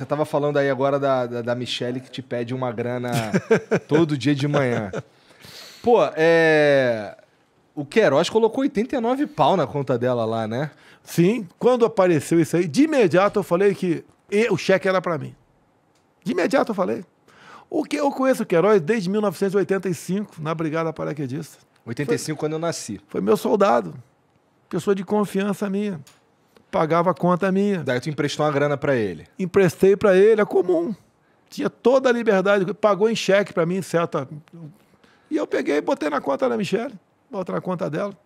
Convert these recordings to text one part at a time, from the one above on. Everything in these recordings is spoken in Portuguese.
Você tava falando aí agora da, da, da Michelle que te pede uma grana todo dia de manhã. Pô, é. O Queiroz colocou 89 pau na conta dela lá, né? Sim, quando apareceu isso aí, de imediato eu falei que o cheque era para mim. De imediato eu falei. O que eu conheço o Queiroz desde 1985, na Brigada Paraquedista. 85 foi, quando eu nasci. Foi meu soldado. Pessoa de confiança minha pagava a conta minha. Daí tu emprestou uma grana para ele? Emprestei para ele, é comum. Tinha toda a liberdade, pagou em cheque para mim, certa. E eu peguei e botei na conta da Michelle, botei na conta dela.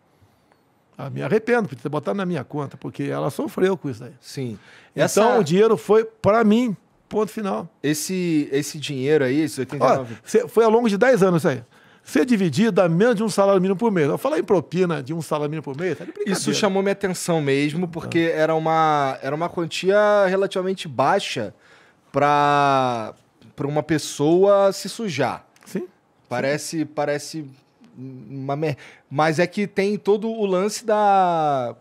Ah, me arrependo por ter botado na minha conta, porque ela sofreu com isso aí. Sim. Então, Essa... Então o dinheiro foi para mim, ponto final. Esse, esse dinheiro aí, esses 89... Olha, foi ao longo de 10 anos isso aí ser dividida a menos de um salário mínimo por mês. Eu falar em propina de um salário mínimo por mês, tá Isso chamou minha atenção mesmo, porque ah. era, uma, era uma quantia relativamente baixa para uma pessoa se sujar. Sim. Parece, Sim. parece uma mer... Mas é que tem todo o lance da...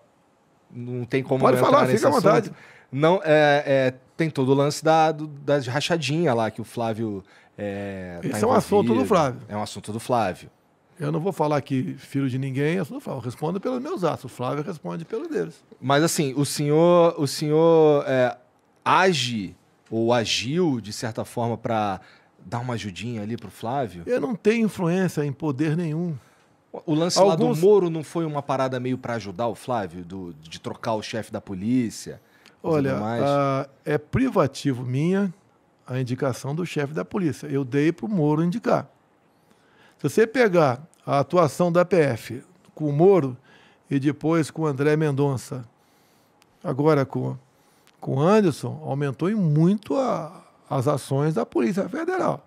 Não tem como... Pode falar, fica à vontade não, é, é, tem todo o lance da, do, das rachadinha lá que o Flávio. É, tá Esse tá é um assunto do Flávio. É um assunto do Flávio. Eu não vou falar que filho de ninguém, eu, Flávio respondo pelos meus atos. O Flávio responde pelos deles. Mas assim, o senhor, o senhor é, age ou agiu de certa forma para dar uma ajudinha ali para o Flávio? Eu não tenho influência em poder nenhum. O lance Alguns... lá do Moro não foi uma parada meio para ajudar o Flávio, do, de trocar o chefe da polícia? Olha, é privativo minha a indicação do chefe da polícia. Eu dei para o Moro indicar. Se você pegar a atuação da PF com o Moro e depois com o André Mendonça, agora com, com o Anderson, aumentou muito a, as ações da Polícia Federal.